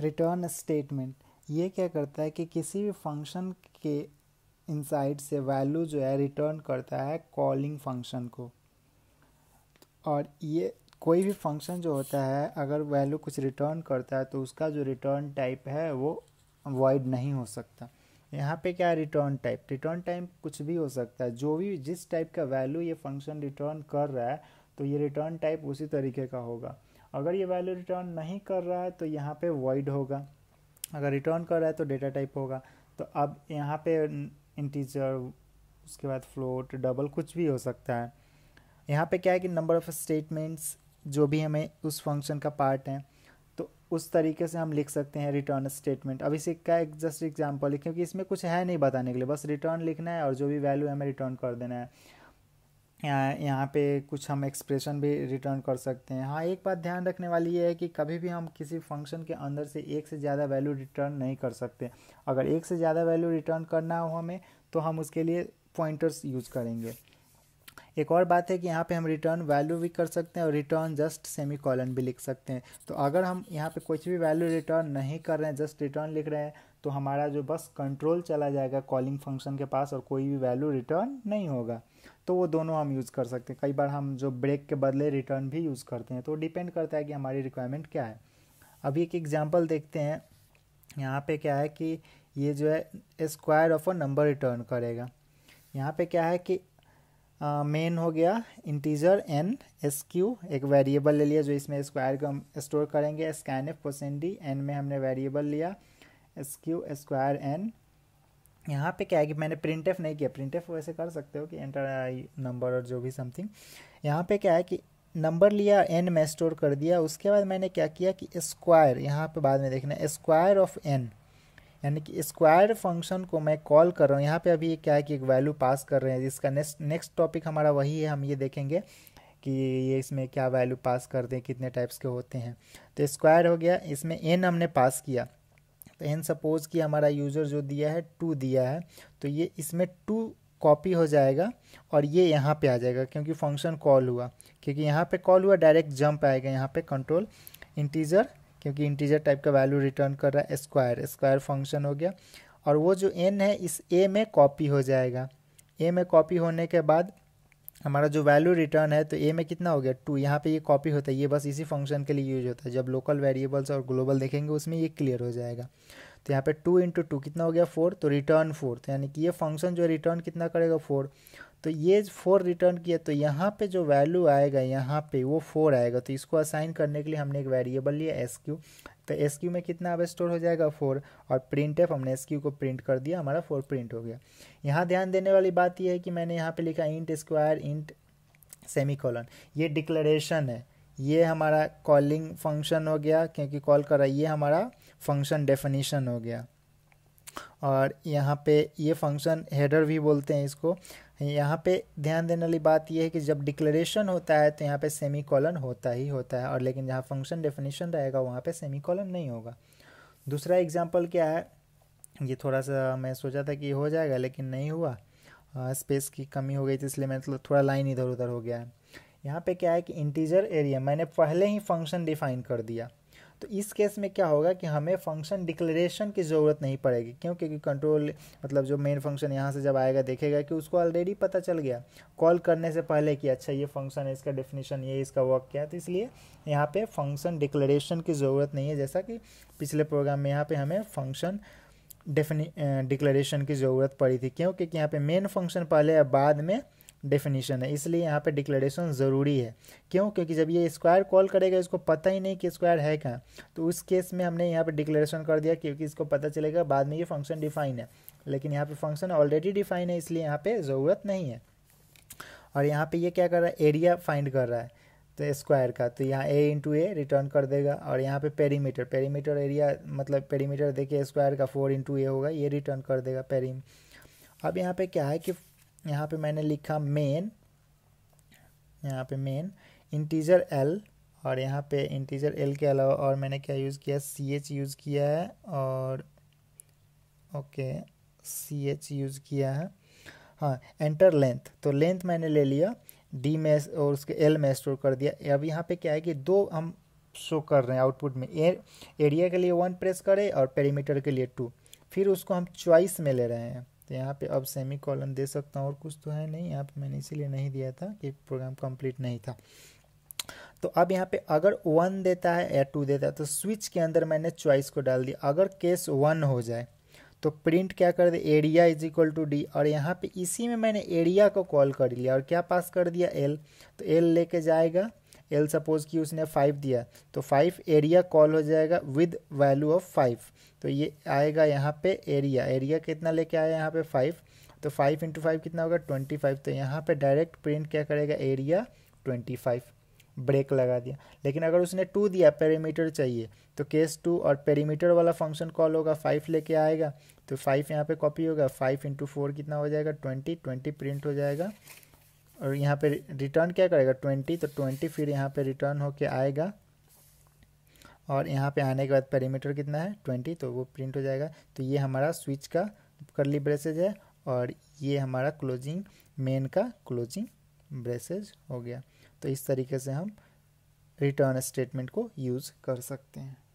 return statement ये क्या करता है कि किसी भी फंक्शन के इनसाइड से वैल्यू जो है रिटर्न करता है कॉलिंग फंक्शन को और ये कोई भी फंक्शन जो होता है अगर वैल्यू कुछ रिटर्न करता है तो उसका जो रिटर्न टाइप है वो वॉइड नहीं हो सकता यहाँ पे क्या है रिटर्न टाइप रिटर्न टाइप कुछ भी हो सकता है जो भी जिस टाइप का वैल्यू ये फंक्शन रिटर्न कर रहा है तो ये रिटर्न टाइप उसी तरीके का होगा अगर ये वैल्यू रिटर्न नहीं कर रहा है तो यहाँ पे वॉइड होगा अगर रिटर्न कर रहा है तो डेटा टाइप होगा तो अब यहाँ पे इंटीजर उसके बाद फ्लोट डबल कुछ भी हो सकता है यहाँ पे क्या है कि नंबर ऑफ स्टेटमेंट्स जो भी हमें उस फंक्शन का पार्ट है तो उस तरीके से हम लिख सकते हैं रिटर्न स्टेटमेंट अब इसे क्या एक जस्ट एग्जाम्पल है क्योंकि इसमें कुछ है नहीं बताने के लिए बस रिटर्न लिखना है और जो भी वैल्यू है हमें रिटर्न कर देना है यहाँ पे कुछ हम एक्सप्रेशन भी रिटर्न कर सकते हैं हाँ एक बात ध्यान रखने वाली ये है कि कभी भी हम किसी फंक्शन के अंदर से एक से ज़्यादा वैल्यू रिटर्न नहीं कर सकते अगर एक से ज़्यादा वैल्यू रिटर्न करना हो हमें तो हम उसके लिए पॉइंटर्स यूज करेंगे एक और बात है कि यहाँ पे हम रिटर्न वैल्यू भी कर सकते हैं और रिटर्न जस्ट सेमी कॉलन भी लिख सकते हैं तो अगर हम यहाँ पे कुछ भी वैल्यू रिटर्न नहीं कर रहे हैं जस्ट रिटर्न लिख रहे हैं तो हमारा जो बस कंट्रोल चला जाएगा कॉलिंग फंक्शन के पास और कोई भी वैल्यू रिटर्न नहीं होगा तो वो दोनों हम यूज़ कर सकते हैं कई बार हम जो ब्रेक के बदले रिटर्न भी यूज़ करते हैं तो डिपेंड करता है कि हमारी रिक्वायरमेंट क्या है अभी एक एग्जाम्पल देखते हैं यहाँ पे क्या है कि ये जो है square of a number return करेगा यहाँ पे क्या है कि मेन हो गया इंटीजर एन एस क्यू एक वेरिएबल ले लिया जो इसमें स्क्वायर को हम स्टोर करेंगे scan F percent D N में हमने वेरिएबल लिया एस क्यू स्क्वायर एन यहाँ पे क्या है कि मैंने प्रिंट एफ नहीं किया प्रिंट एफ वैसे कर सकते हो कि एंटर आई नंबर और जो भी समथिंग यहाँ पे क्या है कि नंबर लिया एन में स्टोर कर दिया उसके बाद मैंने क्या किया कि स्क्वायर यहाँ पे बाद में देखना स्क्वायर ऑफ एन यानी कि स्क्वायर फंक्शन को मैं कॉल कर रहा हूँ यहाँ पे अभी क्या है कि एक वैल्यू पास कर रहे हैं जिसका नेक्स्ट नेक्स्ट टॉपिक हमारा वही है हम ये देखेंगे कि ये इसमें क्या वैल्यू पास कर दें कितने टाइप्स के होते हैं तो स्क्वायर हो गया इसमें एन हमने पास किया तो एन सपोज कि हमारा यूज़र जो दिया है टू दिया है तो ये इसमें टू कॉपी हो जाएगा और ये यहाँ पे आ जाएगा क्योंकि फंक्शन कॉल हुआ क्योंकि यहाँ पे कॉल हुआ डायरेक्ट जंप आएगा यहाँ पे कंट्रोल इंटीजर क्योंकि इंटीजर टाइप का वैल्यू रिटर्न कर रहा है स्क्वायर स्क्वायर फंक्शन हो गया और वो जो एन है इस ए में कॉपी हो जाएगा ए में कॉपी होने के बाद हमारा जो वैल्यू रिटर्न है तो ए में कितना हो गया टू यहाँ पे ये कॉपी होता है ये बस इसी फंक्शन के लिए यूज होता है जब लोकल वेरिएबल्स और ग्लोबल देखेंगे उसमें ये क्लियर हो जाएगा तो यहाँ पे टू इंटू टू कितना हो गया फोर तो रिटर्न फोर तो यानी कि ये फंक्शन जो रिटर्न कितना करेगा फोर तो ये फोर रिटर्न किया तो यहाँ पे जो वैल्यू आएगा यहाँ पे वो फोर आएगा तो इसको असाइन करने के लिए हमने एक वेरिएबल लिया एस क्यू तो एस क्यू में कितना अब स्टोर हो जाएगा फोर और प्रिंट एफ हमने एस क्यू को प्रिंट कर दिया हमारा फोर प्रिंट हो गया यहाँ ध्यान देने वाली बात यह है कि मैंने यहाँ पर लिखा int square int semicolon ये डिक्लेरेशन है ये हमारा कॉलिंग फंक्शन हो गया क्योंकि कॉल कर रहा है ये हमारा फंक्शन डेफिनेशन हो गया और यहाँ पे ये फंक्शन हेडर भी बोलते हैं इसको यहाँ पे ध्यान देने वाली बात यह है कि जब डिक्लेरेशन होता है तो यहाँ पे सेमी कॉलन होता ही होता है और लेकिन जहाँ फंक्शन डेफिनेशन रहेगा वहाँ पे सेमी कॉलन नहीं होगा दूसरा एग्जाम्पल क्या है ये थोड़ा सा मैं सोचा था कि हो जाएगा लेकिन नहीं हुआ आ, स्पेस की कमी हो गई थी इसलिए मैं तो थोड़ा लाइन इधर उधर हो गया है यहाँ पे क्या है कि इंटीजर एरिया मैंने पहले ही फंक्शन डिफाइन कर दिया तो इस केस में क्या होगा कि हमें फंक्शन डिक्लेरेशन की ज़रूरत नहीं पड़ेगी क्यों क्योंकि कंट्रोल मतलब जो मेन फंक्शन यहाँ से जब आएगा देखेगा कि उसको ऑलरेडी पता चल गया कॉल करने से पहले कि अच्छा ये फंक्शन है इसका डेफिनेशन ये इसका वर्क क्या है तो इसलिए यहाँ पर फंक्शन डिक्लेरेशन की ज़रूरत नहीं है जैसा कि पिछले प्रोग्राम में यहाँ पर हमें फंक्शन डिफिनी डिक्लेरेशन की ज़रूरत पड़ी थी क्यों क्योंकि यहाँ पे मेन फंक्शन पहले या बाद में डेफिनेशन है इसलिए यहाँ पे डिक्लेरेशन ज़रूरी है क्यों क्योंकि जब ये स्क्वायर कॉल करेगा इसको पता ही नहीं कि स्क्वायर है कहाँ तो उस केस में हमने यहाँ पे डिक्लेरेशन कर दिया क्योंकि इसको पता चलेगा बाद में ये फंक्शन डिफाइन है लेकिन यहाँ पे फंक्शन ऑलरेडी डिफाइन है इसलिए यहाँ पर ज़रूरत नहीं है और यहाँ पर ये क्या कर रहा है एरिया फाइंड कर रहा है तो स्क्वायर का तो यहाँ ए इंटू ए रिटर्न कर देगा और यहाँ पे पेरीमीटर पेरीमीटर एरिया मतलब पेरीमीटर देखिए स्क्वायर का फोर इंटू ए होगा ये रिटर्न कर देगा पेरी अब यहाँ पे क्या है कि यहाँ पे मैंने लिखा मेन यहाँ पे मेन इंटीजर एल और यहाँ पे इंटीजर एल के अलावा और मैंने क्या यूज़ किया सी एच यूज़ किया है और ओके सी एच यूज़ किया है हाँ एंटर लेंथ तो लेंथ मैंने ले लिया डी में और उसके एल में स्टोर कर दिया अब यहाँ पे क्या है कि दो हम शो कर रहे हैं आउटपुट में ए, एरिया के लिए वन प्रेस करें और पेरीमीटर के लिए टू फिर उसको हम चॉइस में ले रहे हैं तो यहाँ पे अब सेमी कॉलन दे सकता हूँ और कुछ तो है नहीं यहाँ पे मैंने इसीलिए नहीं दिया था कि प्रोग्राम कंप्लीट नहीं था तो अब यहाँ पे अगर वन देता है या टू देता है तो स्विच के अंदर मैंने चॉइस को डाल दिया अगर केस वन हो जाए तो प्रिंट क्या कर दे area is equal to D और यहाँ पे इसी में मैंने एरिया को कॉल कर लिया और क्या पास कर दिया एल तो एल लेके जाएगा एल सपोज कि उसने फाइव दिया तो फाइव एरिया कॉल हो जाएगा विद वैल्यू ऑफ फाइव तो ये आएगा यहाँ पे एरिया एरिया कितना लेके आया यहाँ पे फाइव तो फाइव इंटू फाइव कितना होगा ट्वेंटी फाइव तो यहाँ पे डायरेक्ट प्रिंट क्या करेगा एरिया ट्वेंटी फाइव ब्रेक लगा दिया लेकिन अगर उसने टू दिया पेरीमीटर चाहिए तो केस टू और पेरीमीटर वाला फंक्शन कॉल होगा फाइव लेके आएगा तो फाइव यहाँ पे कॉपी होगा फाइव इंटू फोर कितना हो जाएगा ट्वेंटी ट्वेंटी प्रिंट हो जाएगा और यहाँ पे रिटर्न क्या करेगा ट्वेंटी तो ट्वेंटी फिर यहाँ पे रिटर्न होके आएगा और यहाँ पे आने के बाद पैरामीटर कितना है ट्वेंटी तो वो प्रिंट हो जाएगा तो ये हमारा स्विच का करली ब्रेसेज है और ये हमारा क्लोजिंग मेन का क्लोजिंग ब्रेसेज हो गया तो इस तरीके से हम रिटर्न स्टेटमेंट को यूज़ कर सकते हैं